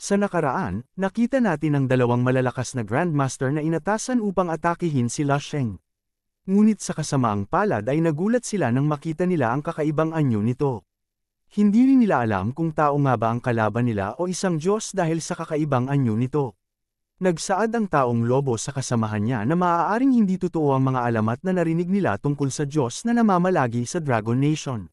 Sa nakaraan, nakita natin ang dalawang malalakas na Grandmaster na inatasan upang atakihin si Lasheng. Ngunit sa kasamaang palad ay nagulat sila nang makita nila ang kakaibang anyo nito. Hindi rin nila alam kung tao nga ba ang kalaban nila o isang Diyos dahil sa kakaibang anyo nito. Nagsaad ang taong lobo sa kasamahan niya na maaaring hindi totoo ang mga alamat na narinig nila tungkol sa Diyos na namamalagi sa Dragon Nation.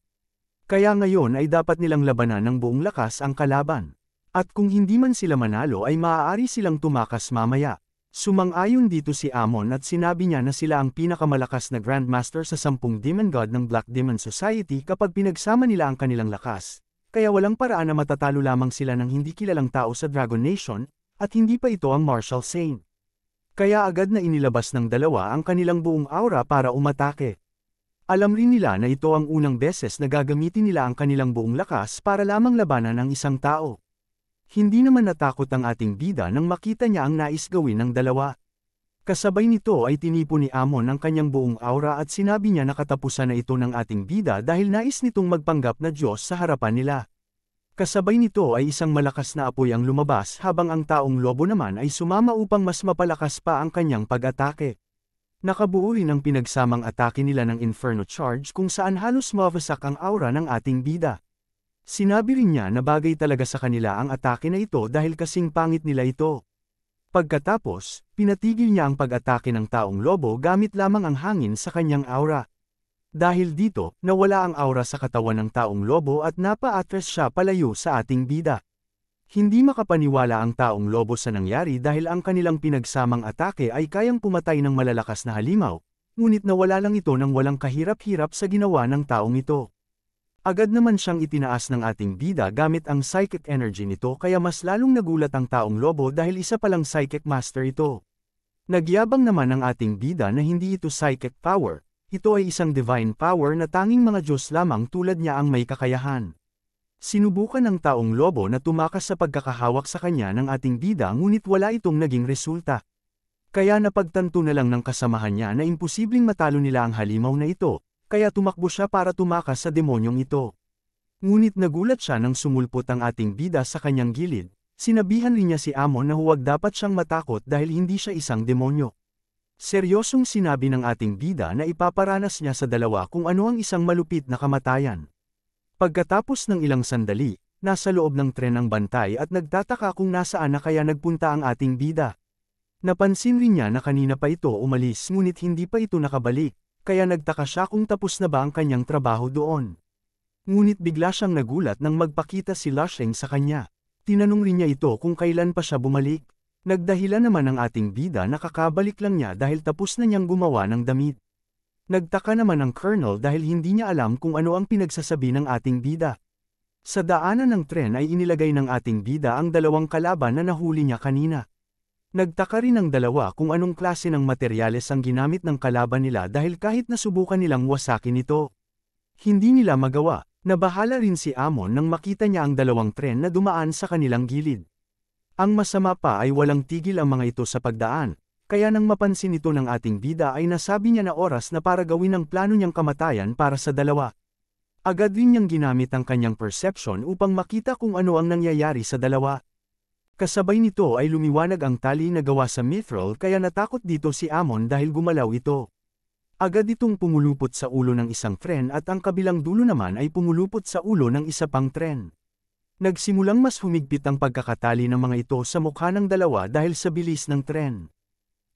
Kaya ngayon ay dapat nilang labanan ng buong lakas ang kalaban. At kung hindi man sila manalo ay maaari silang tumakas mamaya. Sumang-ayon dito si Amon at sinabi niya na sila ang pinakamalakas na Grandmaster sa sampung Demon God ng Black Demon Society kapag pinagsama nila ang kanilang lakas. Kaya walang paraan na matatalo lamang sila ng hindi kilalang tao sa Dragon Nation, at hindi pa ito ang Marshal Saint. Kaya agad na inilabas ng dalawa ang kanilang buong aura para umatake. Alam rin nila na ito ang unang beses na gagamitin nila ang kanilang buong lakas para lamang labanan ang isang tao. Hindi naman natakot ang ating bida nang makita niya ang nais gawin ng dalawa. Kasabay nito ay tinipo ni Amon ang kanyang buong aura at sinabi niya na katapusan na ito ng ating bida dahil nais nitong magpanggap na Diyos sa harapan nila. Kasabay nito ay isang malakas na apoy ang lumabas habang ang taong lobo naman ay sumama upang mas mapalakas pa ang kanyang pag-atake. Nakabuo ang pinagsamang atake nila ng Inferno Charge kung saan halos mawasak ang aura ng ating bida. Sinabi rin niya na bagay talaga sa kanila ang atake na ito dahil kasing pangit nila ito. Pagkatapos, pinatigil niya ang pag-atake ng taong lobo gamit lamang ang hangin sa kanyang aura. Dahil dito, nawala ang aura sa katawan ng taong lobo at napa-atras siya palayo sa ating bida. Hindi makapaniwala ang taong lobo sa nangyari dahil ang kanilang pinagsamang atake ay kayang pumatay ng malalakas na halimaw, ngunit nawala lang ito ng walang kahirap-hirap sa ginawa ng taong ito. Agad naman siyang itinaas ng ating bida gamit ang psychic energy nito kaya mas lalong nagulat ang taong lobo dahil isa palang psychic master ito. Nagyabang naman ang ating bida na hindi ito psychic power, ito ay isang divine power na tanging mga Diyos lamang tulad niya ang may kakayahan. Sinubukan ng taong lobo na tumakas sa pagkakahawak sa kanya ng ating bida ngunit wala itong naging resulta. Kaya napagtanto na lang ng kasamahan niya na imposibleng matalo nila ang halimaw na ito, kaya tumakbo siya para tumakas sa demonyong ito. Ngunit nagulat siya nang sumulpot ang ating bida sa kanyang gilid, sinabihan rin niya si Amon na huwag dapat siyang matakot dahil hindi siya isang demonyo. Seryosong sinabi ng ating bida na ipaparanas niya sa dalawa kung ano ang isang malupit na kamatayan. Pagkatapos ng ilang sandali, nasa loob ng tren ang bantay at nagtataka kung nasaan na kaya nagpunta ang ating bida. Napansin rin niya na kanina pa ito umalis ngunit hindi pa ito nakabalik kaya nagtaka siya kung tapos na ba ang kanyang trabaho doon. Ngunit bigla siyang nagulat nang magpakita si Lusheng sa kanya. Tinanong rin niya ito kung kailan pa siya bumalik. Nagdahilan naman ang ating bida na kakabalik lang niya dahil tapos na niyang gumawa ng damit. Nagtaka naman ang colonel dahil hindi niya alam kung ano ang pinagsasabi ng ating bida. Sa daanan ng tren ay inilagay ng ating bida ang dalawang kalaban na nahuli niya kanina. Nagtaka rin ang dalawa kung anong klase ng materyales ang ginamit ng kalaban nila dahil kahit nasubukan nilang wasakin ito, hindi nila magawa, nabahala rin si Amon nang makita niya ang dalawang tren na dumaan sa kanilang gilid. Ang masama pa ay walang tigil ang mga ito sa pagdaan, kaya nang mapansin ito ng ating bida ay nasabi niya na oras na para gawin ang plano niyang kamatayan para sa dalawa. Agad rin niyang ginamit ang kanyang perception upang makita kung ano ang nangyayari sa dalawa. Kasabay nito ay lumiwanag ang tali na gawa sa mithril kaya natakot dito si Amon dahil gumalaw ito. Agad itong pumulupot sa ulo ng isang tren at ang kabilang dulo naman ay pumulupot sa ulo ng isa pang tren. Nagsimulang mas humigpit ang pagkakatali ng mga ito sa mukha ng dalawa dahil sa bilis ng tren.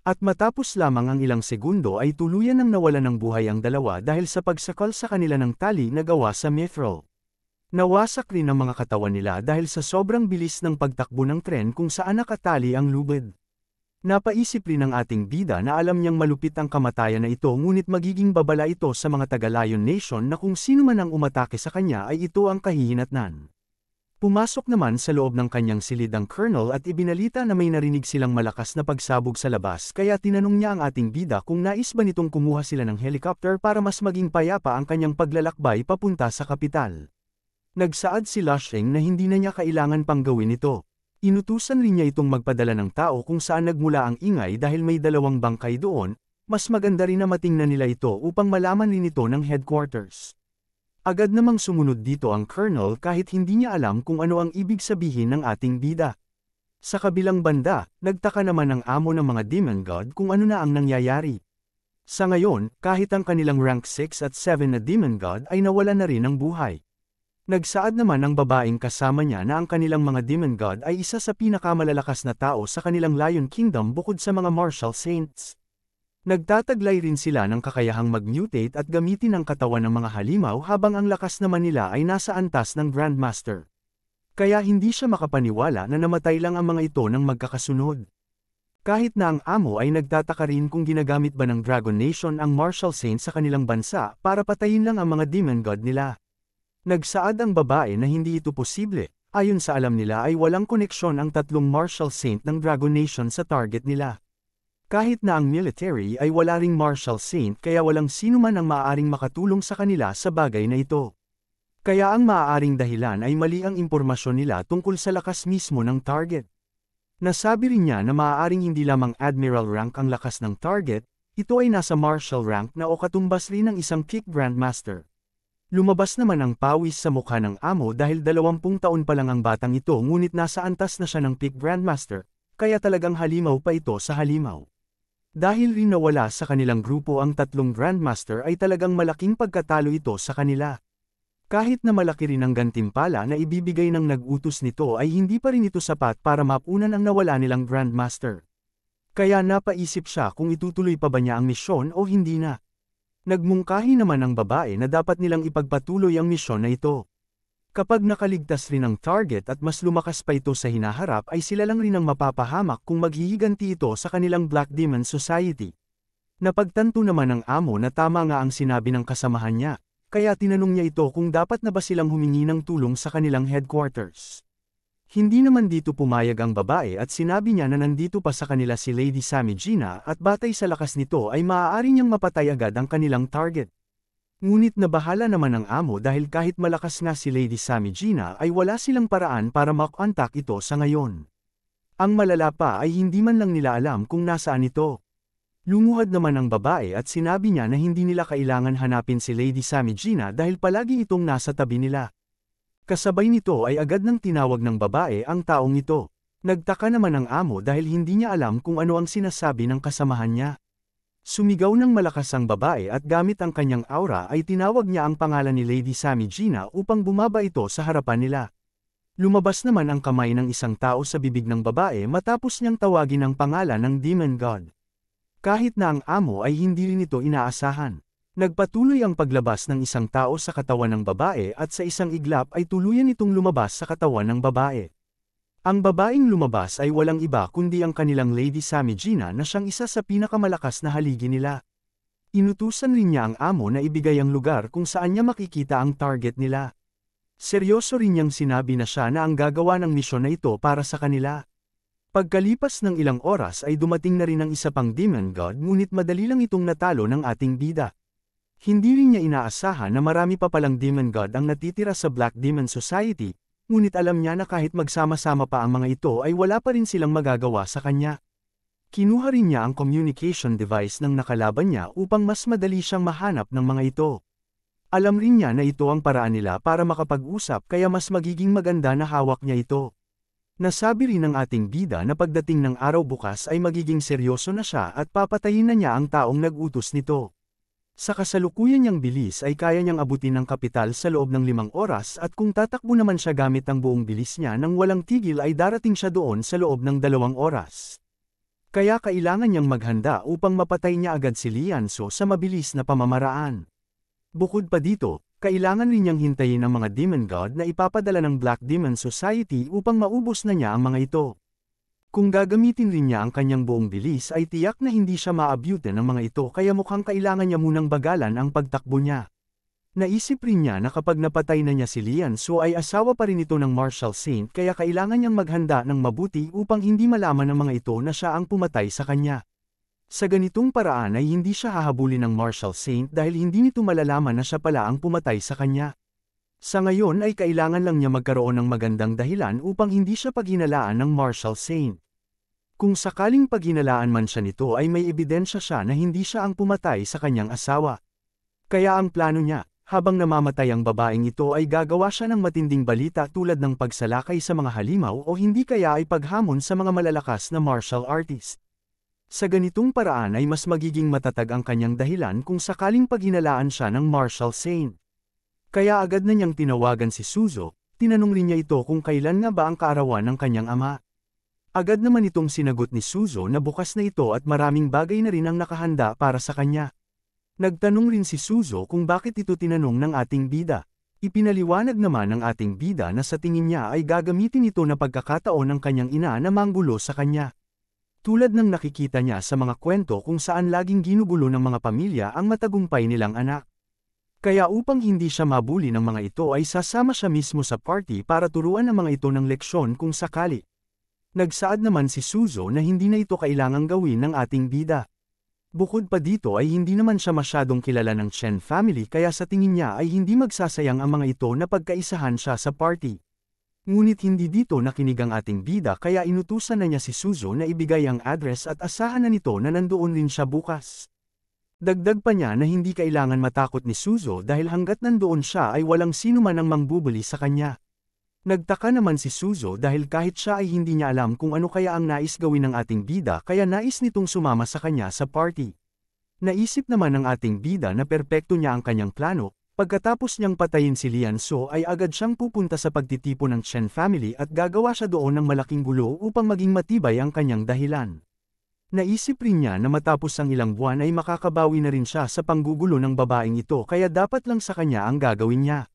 At matapos lamang ang ilang segundo ay tuluyan ng nawala ng buhay ang dalawa dahil sa pagsakal sa kanila ng tali na gawa sa mithril. Nawasak rin ang mga katawan nila dahil sa sobrang bilis ng pagtakbo ng tren kung saan nakatali ang lubid. Napaisip rin ng ating bida na alam niyang malupit ang kamatayan na ito ngunit magiging babala ito sa mga taga-Lion Nation na kung sino man ang umatake sa kanya ay ito ang kahihinatnan. Pumasok naman sa loob ng kanyang silid ang colonel at ibinalita na may narinig silang malakas na pagsabog sa labas kaya tinanong niya ang ating bida kung nais ba nitong kumuha sila ng helicopter para mas maging payapa ang kanyang paglalakbay papunta sa kapital. Nagsaad si Lasheng na hindi na niya kailangan pang gawin ito. Inutusan rin niya itong magpadala ng tao kung saan nagmula ang ingay dahil may dalawang bangkay doon, mas maganda rin na matingnan nila ito upang malaman rin ito ng headquarters. Agad namang sumunod dito ang colonel kahit hindi niya alam kung ano ang ibig sabihin ng ating bida. Sa kabilang banda, nagtaka naman ang amo ng mga demon god kung ano na ang nangyayari. Sa ngayon, kahit ang kanilang rank 6 at 7 na demon god ay nawala na rin ng buhay. Nagsaad naman ang babaeng kasama niya na ang kanilang mga demon god ay isa sa pinakamalalakas na tao sa kanilang Lion Kingdom bukod sa mga martial saints. Nagtataglay rin sila ng kakayahang mag-mutate at gamitin ang katawan ng mga halimaw habang ang lakas naman nila ay nasa antas ng Grandmaster. Kaya hindi siya makapaniwala na namatay lang ang mga ito ng magkakasunod. Kahit na ang amo ay nagtataka rin kung ginagamit ba ng Dragon Nation ang martial saint sa kanilang bansa para patayin lang ang mga demon god nila. Nagsaad ang babae na hindi ito posible, ayon sa alam nila ay walang koneksyon ang tatlong martial saint ng Dragon Nation sa target nila. Kahit na ang military ay wala ring martial saint kaya walang sino man ang maaaring makatulong sa kanila sa bagay na ito. Kaya ang maaaring dahilan ay mali ang impormasyon nila tungkol sa lakas mismo ng target. Nasabi rin niya na maaaring hindi lamang admiral rank ang lakas ng target, ito ay nasa martial rank na o katumbas rin ng isang kick grandmaster. Lumabas naman ang pawis sa mukha ng amo dahil dalawampung taon pa lang ang batang ito ngunit nasa antas na siya ng Peak Grandmaster, kaya talagang halimaw pa ito sa halimaw. Dahil rin nawala sa kanilang grupo ang tatlong Grandmaster ay talagang malaking pagkatalo ito sa kanila. Kahit na malaki rin ang gantimpala na ibibigay ng nag-utos nito ay hindi pa rin ito sapat para mapunan ang nawala nilang Grandmaster. Kaya napaisip siya kung itutuloy pa ba niya ang misyon o hindi na. Nagmungkahi naman ang babae na dapat nilang ipagpatuloy ang misyon na ito. Kapag nakaligtas rin ang target at mas lumakas pa ito sa hinaharap ay sila lang rin ang mapapahamak kung maghihiganti ito sa kanilang Black Demon Society. Napagtanto naman ng amo na tama nga ang sinabi ng kasamahan niya, kaya tinanong niya ito kung dapat na ba silang humingi ng tulong sa kanilang headquarters. Hindi naman dito pumayag ang babae at sinabi niya na nandito pa sa kanila si Lady Sammy Gina at batay sa lakas nito ay maaari niyang mapatay agad ang kanilang target. Ngunit na bahala naman ang amo dahil kahit malakas nga si Lady Sammy Gina ay wala silang paraan para makontak ito sa ngayon. Ang malala pa ay hindi man lang nila alam kung nasaan ito. Lumuhad naman ang babae at sinabi niya na hindi nila kailangan hanapin si Lady Sammy Gina dahil palagi itong nasa tabi nila. Kasabay nito ay agad nang tinawag ng babae ang taong ito. Nagtaka naman ang amo dahil hindi niya alam kung ano ang sinasabi ng kasamahan niya. Sumigaw ng malakas ang babae at gamit ang kanyang aura ay tinawag niya ang pangalan ni Lady Sammy Gina upang bumaba ito sa harapan nila. Lumabas naman ang kamay ng isang tao sa bibig ng babae matapos niyang tawagin ang pangalan ng Demon God. Kahit na ang amo ay hindi rin ito inaasahan. Nagpatuloy ang paglabas ng isang tao sa katawan ng babae at sa isang iglap ay tuluyan itong lumabas sa katawan ng babae. Ang babaeng lumabas ay walang iba kundi ang kanilang Lady Samigina na siyang isa sa pinakamalakas na haligi nila. Inutusan rin niya ang amo na ibigay ang lugar kung saan niya makikita ang target nila. Seryoso rin niyang sinabi na siya na ang gagawa ng misyon na ito para sa kanila. Pagkalipas ng ilang oras ay dumating na rin ang isa pang demon god ngunit madali lang itong natalo ng ating bida. Hindi rin niya inaasahan na marami pa palang Demon God ang natitira sa Black Demon Society, ngunit alam niya na kahit magsama-sama pa ang mga ito ay wala pa rin silang magagawa sa kanya. Kinuha rin niya ang communication device ng nakalaban niya upang mas madali siyang mahanap ng mga ito. Alam rin niya na ito ang paraan nila para makapag-usap kaya mas magiging maganda na hawak niya ito. Nasabi rin ng ating bida na pagdating ng araw bukas ay magiging seryoso na siya at papatayin na niya ang taong nag-utos nito. Sa kasalukuyan niyang bilis ay kaya niyang abutin ng kapital sa loob ng limang oras at kung tatakbo naman siya gamit ang buong bilis niya nang walang tigil ay darating siya doon sa loob ng dalawang oras. Kaya kailangan niyang maghanda upang mapatay niya agad si Lianso sa mabilis na pamamaraan. Bukod pa dito, kailangan rin niyang hintayin ang mga Demon God na ipapadala ng Black Demon Society upang maubos na niya ang mga ito. Kung gagamitin rin niya ang kanyang buong bilis ay tiyak na hindi siya maabyute ng mga ito kaya mukhang kailangan niya munang bagalan ang pagtakbo niya. Naisip rin niya na kapag napatay na niya si Lian So ay asawa pa rin ito ng Marshal Saint kaya kailangan niyang maghanda ng mabuti upang hindi malaman ng mga ito na siya ang pumatay sa kanya. Sa ganitong paraan ay hindi siya hahabulin ng Marshal Saint dahil hindi nito malalaman na siya pala ang pumatay sa kanya. Sa ngayon ay kailangan lang niya magkaroon ng magandang dahilan upang hindi siya paghinalaan ng Marshal Saint. Kung sakaling paghinalaan man siya nito ay may ebidensya siya na hindi siya ang pumatay sa kanyang asawa. Kaya ang plano niya, habang namamatay ang babaeng ito ay gagawa siya ng matinding balita tulad ng pagsalakay sa mga halimaw o hindi kaya ay paghamon sa mga malalakas na martial artist. Sa ganitong paraan ay mas magiging matatag ang kanyang dahilan kung sakaling paghinalaan siya ng martial saint. Kaya agad na niyang tinawagan si Suzo, tinanong rin niya ito kung kailan nga ba ang kaarawan ng kanyang ama. Agad naman itong sinagot ni Suzo na bukas na ito at maraming bagay na rin ang nakahanda para sa kanya. Nagtanong rin si Suzo kung bakit ito tinanong ng ating bida. Ipinaliwanag naman ng ating bida na sa tingin niya ay gagamitin ito na pagkakataon ng kanyang ina na manggulo sa kanya. Tulad ng nakikita niya sa mga kwento kung saan laging ginugulo ng mga pamilya ang matagumpay nilang anak. Kaya upang hindi siya mabuli ng mga ito ay sasama siya mismo sa party para turuan ang mga ito ng leksyon kung sakali. Nagsaad naman si Suzo na hindi na ito kailangang gawin ng ating bida. Bukod pa dito ay hindi naman siya masyadong kilala ng Chen family kaya sa tingin niya ay hindi magsasayang ang mga ito na pagkaisahan siya sa party. Ngunit hindi dito nakinig ang ating bida kaya inutusan na niya si Suzo na ibigay ang address at asahan na nito na nandoon rin siya bukas. Dagdag pa niya na hindi kailangan matakot ni Suzo dahil hanggat nandoon siya ay walang sino man ang mangbubuli sa kanya. Nagtaka naman si Suzo dahil kahit siya ay hindi niya alam kung ano kaya ang nais gawin ng ating bida kaya nais nitong sumama sa kanya sa party. Naisip naman ng ating bida na perpekto niya ang kanyang plano, Pagkatapos niyang patayin si Lian So ay agad siyang pupunta sa pagtitipo ng Chen family at gagawa siya doon ng malaking gulo upang maging matibay ang kanyang dahilan. Naisip rin niya na matapos ang ilang buwan ay makakabawi na rin siya sa panggugulo ng babaeng ito kaya dapat lang sa kanya ang gagawin niya.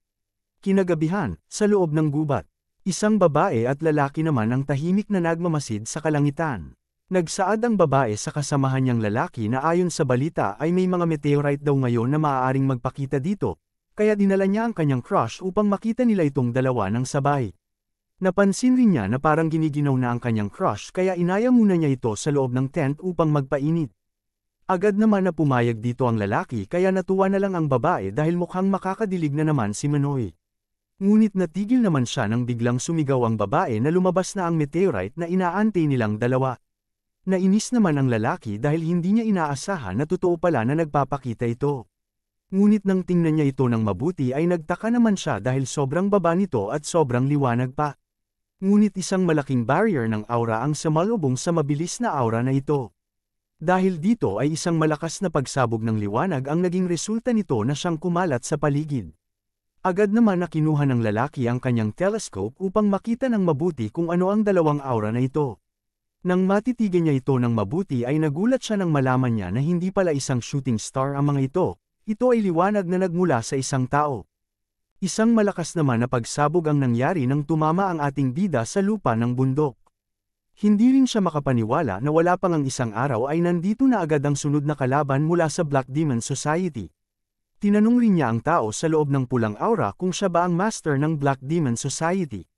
Kinagabihan, sa loob ng gubat, isang babae at lalaki naman ang tahimik na nagmamasid sa kalangitan. Nagsaad ang babae sa kasamahan niyang lalaki na ayon sa balita ay may mga meteorite daw ngayon na maaaring magpakita dito, kaya dinala niya ang kanyang crush upang makita nila itong dalawa ng sabay. Napansin rin niya na parang giniginaw na ang kanyang crush kaya inaya muna niya ito sa loob ng tent upang magpainit. Agad naman na pumayag dito ang lalaki kaya natuwa na lang ang babae dahil mukhang makakadilig na naman si Manoy. Ngunit natigil naman siya nang biglang sumigaw ang babae na lumabas na ang meteorite na inaantay nilang dalawa. Nainis naman ang lalaki dahil hindi niya inaasahan na totoo pala na nagpapakita ito. Ngunit nang tingnan niya ito ng mabuti ay nagtaka naman siya dahil sobrang baba nito at sobrang liwanag pa. Ngunit isang malaking barrier ng aura ang sumalubong sa mabilis na aura na ito. Dahil dito ay isang malakas na pagsabog ng liwanag ang naging resulta nito na siyang kumalat sa paligid. Agad naman na kinuha ng lalaki ang kanyang telescope upang makita ng mabuti kung ano ang dalawang aura na ito. Nang matitigan niya ito ng mabuti ay nagulat siya nang malaman niya na hindi pala isang shooting star ang mga ito, ito ay liwanag na nagmula sa isang tao. Isang malakas naman na pagsabog ang nangyari nang tumama ang ating bida sa lupa ng bundok. Hindi rin siya makapaniwala na wala pang ang isang araw ay nandito na agad ang sunod na kalaban mula sa Black Demon Society. Tinanong rin niya ang tao sa loob ng pulang aura kung siya ba ang master ng Black Demon Society.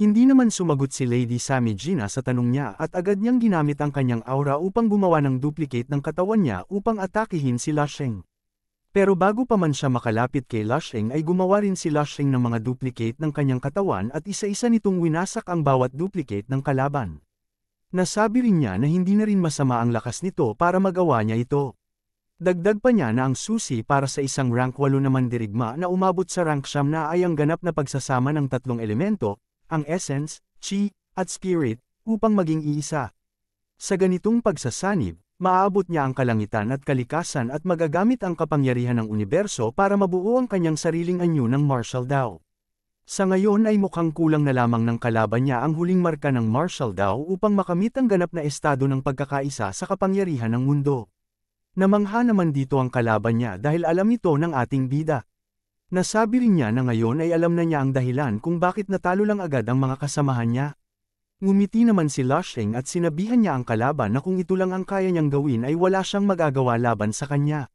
Hindi naman sumagot si Lady Sammy Gina sa tanong niya at agad niyang ginamit ang kanyang aura upang gumawa ng duplicate ng katawan niya upang atakihin si Lasheng. Pero bago pa man siya makalapit kay Lusheng ay gumawa rin si Lusheng ng mga duplicate ng kanyang katawan at isa-isa nitong winasak ang bawat duplicate ng kalaban. Nasabi rin niya na hindi na rin masama ang lakas nito para magawa niya ito. Dagdag pa niya na ang susi para sa isang rank 8 na mandirigma na umabot sa rank siyam na ay ang ganap na pagsasama ng tatlong elemento, ang essence, chi, at spirit, upang maging iisa. Sa ganitong pagsasanib, Maabot niya ang kalangitan at kalikasan at magagamit ang kapangyarihan ng universo para mabuo ang kanyang sariling anyo ng Marshall Dao. Sa ngayon ay mukhang kulang na lamang ng kalaban niya ang huling marka ng Marshall Dao upang makamit ang ganap na estado ng pagkakaisa sa kapangyarihan ng mundo. Namangha naman dito ang kalaban niya dahil alam ito ng ating bida. Nasabi rin niya na ngayon ay alam na niya ang dahilan kung bakit natalo lang agad ang mga kasamahan niya. Ngumiti naman si Lusheng at sinabihan niya ang kalaban na kung ito lang ang kaya niyang gawin ay wala siyang magagawa laban sa kanya.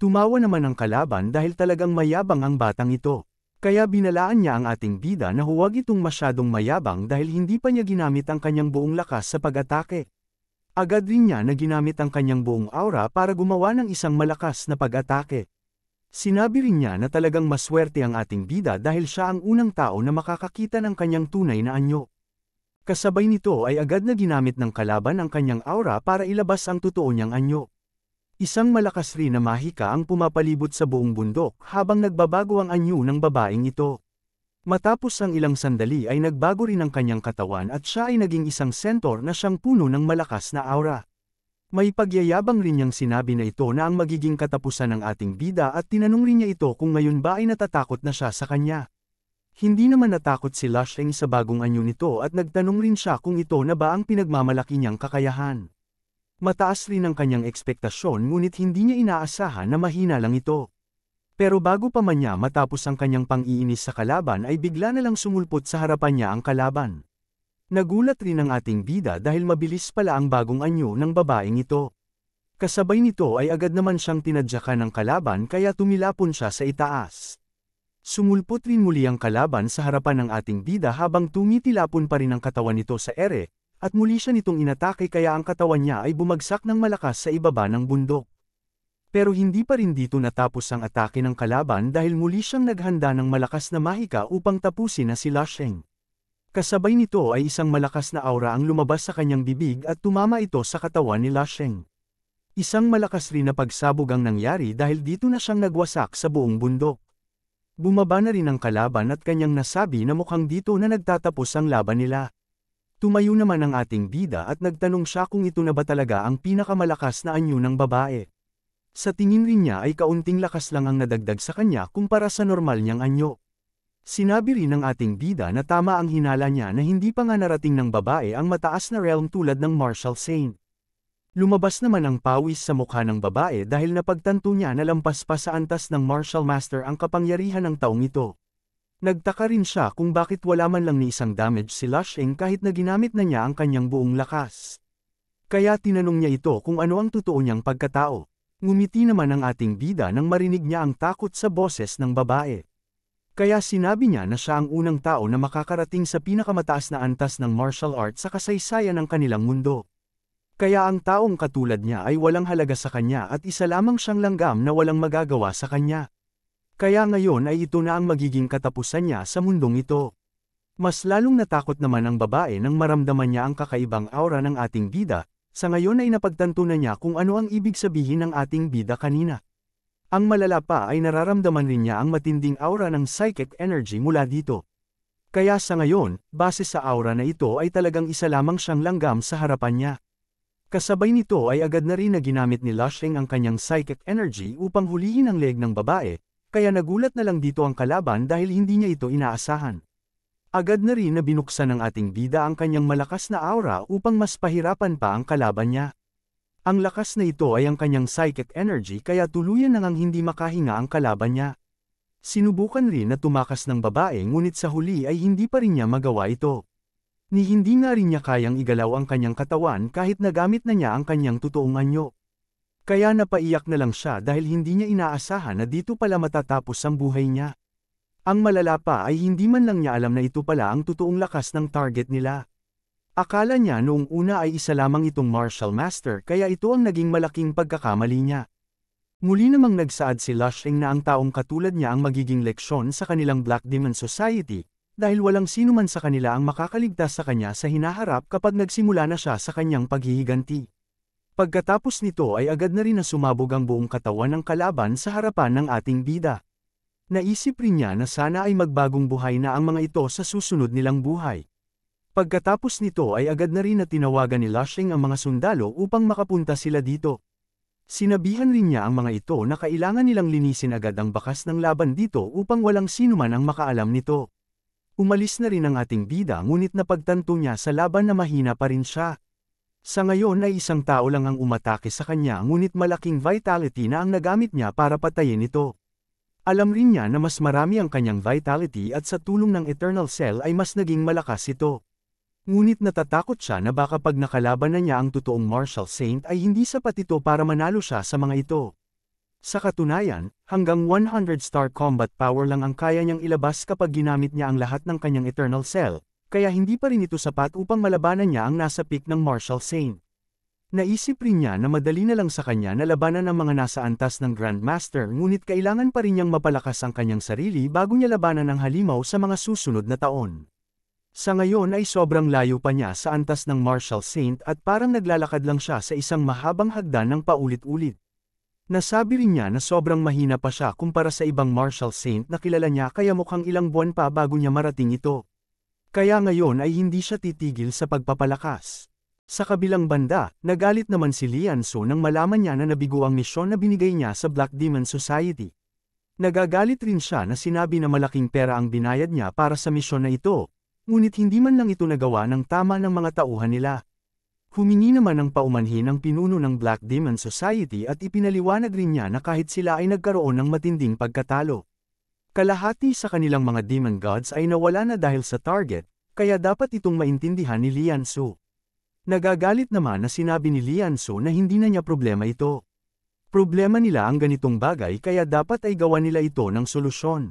Tumawa naman ang kalaban dahil talagang mayabang ang batang ito. Kaya binalaan niya ang ating bida na huwag itong masyadong mayabang dahil hindi pa niya ginamit ang kanyang buong lakas sa pag-atake. Agad din niya na ginamit ang kanyang buong aura para gumawa ng isang malakas na pag-atake. Sinabi rin niya na talagang maswerte ang ating bida dahil siya ang unang tao na makakakita ng kanyang tunay na anyo. Kasabay nito ay agad na ginamit ng kalaban ang kanyang aura para ilabas ang totoo niyang anyo. Isang malakas rin na mahika ang pumapalibot sa buong bundok habang nagbabago ang anyo ng babaeng ito. Matapos ang ilang sandali ay nagbago rin ang kanyang katawan at siya ay naging isang sentor na siyang puno ng malakas na aura. May pagyayabang rin niyang sinabi na ito na ang magiging katapusan ng ating bida at tinanong rin niya ito kung ngayon ba ay natatakot na siya sa kanya. Hindi naman natakot si Lusheng sa bagong anyo nito at nagtanong rin siya kung ito na ba ang pinagmamalaki niyang kakayahan. Mataas rin ang kanyang ekspektasyon ngunit hindi niya inaasahan na mahina lang ito. Pero bago pa man niya matapos ang kanyang pang-iinis sa kalaban ay bigla na lang sumulpot sa harapan niya ang kalaban. Nagulat rin ang ating bida dahil mabilis pala ang bagong anyo ng babaeng ito. Kasabay nito ay agad naman siyang tinadyakan ng kalaban kaya tumilapon siya sa itaas. Sumulpot rin muli ang kalaban sa harapan ng ating bida habang tumitilapon pa rin ang katawan nito sa ere, at muli siya nitong inatake kaya ang katawan niya ay bumagsak ng malakas sa ibaba ng bundok. Pero hindi pa rin dito natapos ang atake ng kalaban dahil muli siyang naghanda ng malakas na mahika upang tapusin na si Lasheng. Kasabay nito ay isang malakas na aura ang lumabas sa kanyang bibig at tumama ito sa katawan ni Lasheng. Isang malakas rin na pagsabog ang nangyari dahil dito na siyang nagwasak sa buong bundok. Bumaba na rin ang kalaban at kanyang nasabi na mukhang dito na nagtatapos ang laban nila. Tumayo naman ang ating bida at nagtanong siya kung ito na ba talaga ang pinakamalakas na anyo ng babae. Sa tingin rin niya ay kaunting lakas lang ang nadagdag sa kanya kumpara sa normal niyang anyo. Sinabi rin ng ating bida na tama ang hinala niya na hindi pa nga narating ng babae ang mataas na realm tulad ng Marshall Saint. Lumabas naman ang pawis sa mukha ng babae dahil napagtanto niya na lampas pa sa antas ng martial master ang kapangyarihan ng taong ito. Nagtaka rin siya kung bakit wala man lang ni isang damage si Lushing kahit na ginamit na niya ang kanyang buong lakas. Kaya tinanong niya ito kung ano ang totoo niyang pagkatao. Ngumiti naman ang ating bida nang marinig niya ang takot sa boses ng babae. Kaya sinabi niya na siya ang unang tao na makakarating sa pinakamataas na antas ng martial art sa kasaysayan ng kanilang mundo. Kaya ang taong katulad niya ay walang halaga sa kanya at isa lamang siyang langgam na walang magagawa sa kanya. Kaya ngayon ay ito na ang magiging katapusan niya sa mundong ito. Mas lalong natakot naman ang babae nang maramdaman niya ang kakaibang aura ng ating bida, sa ngayon ay napagtanto na niya kung ano ang ibig sabihin ng ating bida kanina. Ang malala pa ay nararamdaman rin niya ang matinding aura ng psychic energy mula dito. Kaya sa ngayon, base sa aura na ito ay talagang isa lamang siyang langgam sa harapan niya. Kasabay nito ay agad na rin na ginamit ni Lusheng ang kanyang psychic energy upang hulihin ang leg ng babae, kaya nagulat na lang dito ang kalaban dahil hindi niya ito inaasahan. Agad na rin na binuksan ng ating bida ang kanyang malakas na aura upang mas pahirapan pa ang kalaban niya. Ang lakas na ito ay ang kanyang psychic energy kaya tuluyan na ngang hindi makahinga ang kalaban niya. Sinubukan rin na tumakas ng babae ngunit sa huli ay hindi pa rin niya magawa ito ni hindi na rin niya kayang igalaw ang kanyang katawan kahit nagamit na niya ang kanyang totoong anyo. Kaya napaiyak na lang siya dahil hindi niya inaasahan na dito pala matatapos ang buhay niya. Ang malala pa ay hindi man lang niya alam na ito pala ang totoong lakas ng target nila. Akala niya noong una ay isa lamang itong martial master kaya ito ang naging malaking pagkakamali niya. Muli namang nagsaad si Lushing na ang taong katulad niya ang magiging leksyon sa kanilang Black Demon Society, dahil walang sino man sa kanila ang makakaligtas sa kanya sa hinaharap kapag nagsimula na siya sa kanyang paghihiganti. Pagkatapos nito ay agad na rin na sumabog ang buong katawan ng kalaban sa harapan ng ating bida. Naisip rin niya na sana ay magbagong buhay na ang mga ito sa susunod nilang buhay. Pagkatapos nito ay agad na rin na tinawagan ni Lushing ang mga sundalo upang makapunta sila dito. Sinabihan rin niya ang mga ito na kailangan nilang linisin agad ang bakas ng laban dito upang walang sino man ang makaalam nito. Umalis na rin ang ating bida ngunit napagtanto niya sa laban na mahina pa rin siya. Sa ngayon ay isang tao lang ang umatake sa kanya ngunit malaking vitality na ang nagamit niya para patayin ito. Alam rin niya na mas marami ang kanyang vitality at sa tulong ng Eternal Cell ay mas naging malakas ito. Ngunit natatakot siya na baka pag nakalaban na niya ang totoong Martial Saint ay hindi sapat ito para manalo siya sa mga ito. Sa katunayan, hanggang 100 star combat power lang ang kaya niyang ilabas kapag ginamit niya ang lahat ng kanyang Eternal Cell, kaya hindi pa rin ito sapat upang malabanan niya ang nasa peak ng Martial Saint. Naisip rin niya na madali na lang sa kanya na labanan ang mga nasa antas ng Grandmaster ngunit kailangan pa rin niyang mapalakas ang kanyang sarili bago niya labanan ang halimaw sa mga susunod na taon. Sa ngayon ay sobrang layo pa niya sa antas ng Martial Saint at parang naglalakad lang siya sa isang mahabang hagdan ng paulit-ulit. Nasabi rin niya na sobrang mahina pa siya kumpara sa ibang martial saint na kilala niya kaya mukhang ilang buwan pa bago niya marating ito. Kaya ngayon ay hindi siya titigil sa pagpapalakas. Sa kabilang banda, nagalit naman si Lianso nang malaman niya na nabigo ang misyon na binigay niya sa Black Demon Society. Nagagalit rin siya na sinabi na malaking pera ang binayad niya para sa misyon na ito, ngunit hindi man lang ito nagawa ng tama ng mga tauhan nila. Humingi naman ng paumanhin ang pinuno ng Black Demon Society at ipinaliwanag rin niya na kahit sila ay nagkaroon ng matinding pagkatalo. Kalahati sa kanilang mga demon gods ay nawala na dahil sa target, kaya dapat itong maintindihan ni Lian Su. Nagagalit naman na sinabi ni Lian Su na hindi na niya problema ito. Problema nila ang ganitong bagay kaya dapat ay gawa nila ito ng solusyon.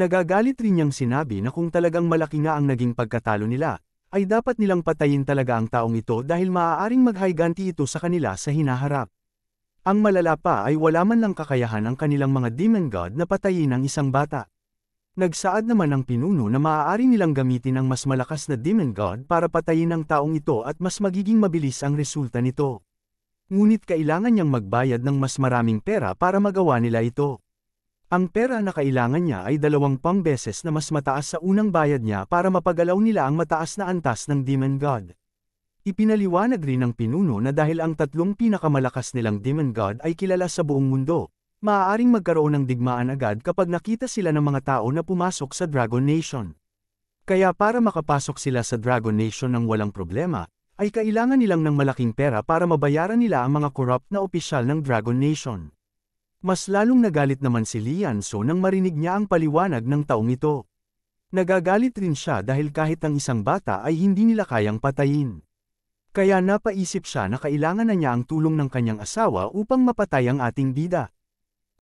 Nagagalit rin niyang sinabi na kung talagang malaki nga ang naging pagkatalo nila, ay dapat nilang patayin talaga ang taong ito dahil maaaring maghayganti ito sa kanila sa hinaharap. Ang malala pa ay wala man lang kakayahan ang kanilang mga demon god na patayin ang isang bata. Nagsaad naman ang pinuno na maaari nilang gamitin ang mas malakas na demon god para patayin ang taong ito at mas magiging mabilis ang resulta nito. Ngunit kailangan niyang magbayad ng mas maraming pera para magawa nila ito. Ang pera na kailangan niya ay dalawang pang beses na mas mataas sa unang bayad niya para mapagalaw nila ang mataas na antas ng Demon God. Ipinaliwanag rin ng pinuno na dahil ang tatlong pinakamalakas nilang Demon God ay kilala sa buong mundo, maaaring magkaroon ng digmaan agad kapag nakita sila ng mga tao na pumasok sa Dragon Nation. Kaya para makapasok sila sa Dragon Nation ng walang problema, ay kailangan nilang ng malaking pera para mabayaran nila ang mga corrupt na opisyal ng Dragon Nation. Mas lalong nagalit naman si Lianso nang marinig niya ang paliwanag ng taong ito. Nagagalit rin siya dahil kahit ang isang bata ay hindi nila kayang patayin. Kaya napaisip siya na kailangan na niya ang tulong ng kanyang asawa upang mapatay ang ating bida.